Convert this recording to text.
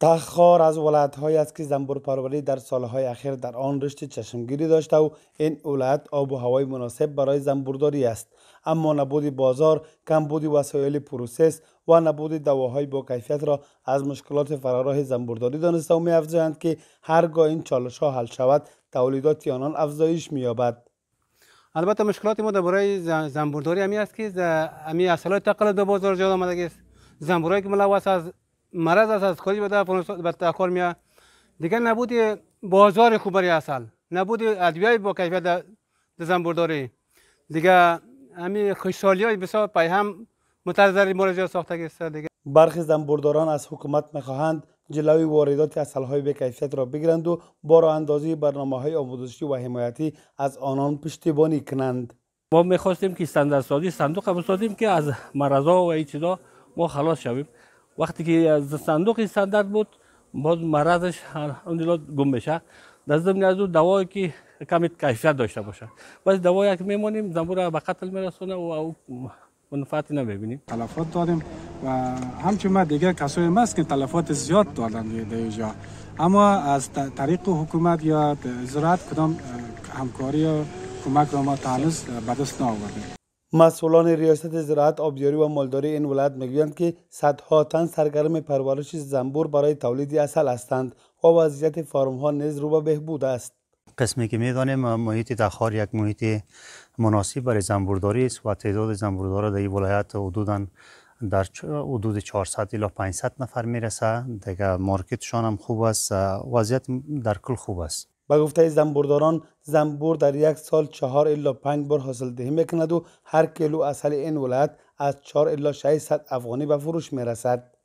تخار از های است که زنبور پروری در سالهای اخیر در آن رشد چشمگیری داشته و این ولایت آب و هوای مناسب برای زنبورداری است اما نبود بازار کم کمبود وسایل پروسس و نبود دواهای با کیفیت را از مشکلات فراراه زنبورداری دانسته و میافزایند که هرگاه این ها حل شود تولیدات آنان افزایش می‌یابد البته مشکلات ما برای زنبورداری همی است که همی اصلای تقلید به بازار آمدگی است زنبورایی که ملوث از مرض است از به افغانستان به کار میاد دیگه نبود بازار خوب برای اصل نبود ادویه با کیفیت زنبورداری دیگه همین خوشحالی های بسیار پای هم متضر مراجعه ساخته است دیگه برخی زنبورداران از حکومت میخواهند جلوی واردات های به کیفیت را بگیرند و با راه اندازی برنامه های آموزشی و حمایتی از آنان پشتیبانی کنند ما میخواستیم که سازی صندوق بسازیم که از مرضا و ایچدا ما خلاص شویم وقتی که از صندوق صندوق بود باز مرضش الحمدلله گم میشه در ضمن از اون دوایی که کمی کیفیت داشته باشه بعض دوایی که میمونیم زنبور به قتل میرسونه و او منفعتی نمیبینیم تلفات داریم و همچنین ما دیگر کسایی هست که تلفات زیاد دارند در اینجا اما از طریق حکومت یا زراعت کدام همکاری و کمک را ما تانست بدست به مسئولان ریاست زراعت آبیاری و مالداری این ولایت میگویند که صدها تن سرگرم پرورش زنبور برای تولید اصل هستند و وضعیت فارم ها نیز رو به بهبود است قسمی که دانیم، محیط دخار یک محیط مناسب برای زنبورداری است و تعداد زنبوردار در این ولایت حدودا در حدود 400 الی 500 نفر میرسه دیگه مارکتشان هم خوب است وضعیت در کل خوب است به گفته زنبورداران زنبور در یک سال چهار الا پنج بار حاصل دهی میکند و هر کیلو اصل این ولایت از چهار الا شهی افغانی به فروش میرسد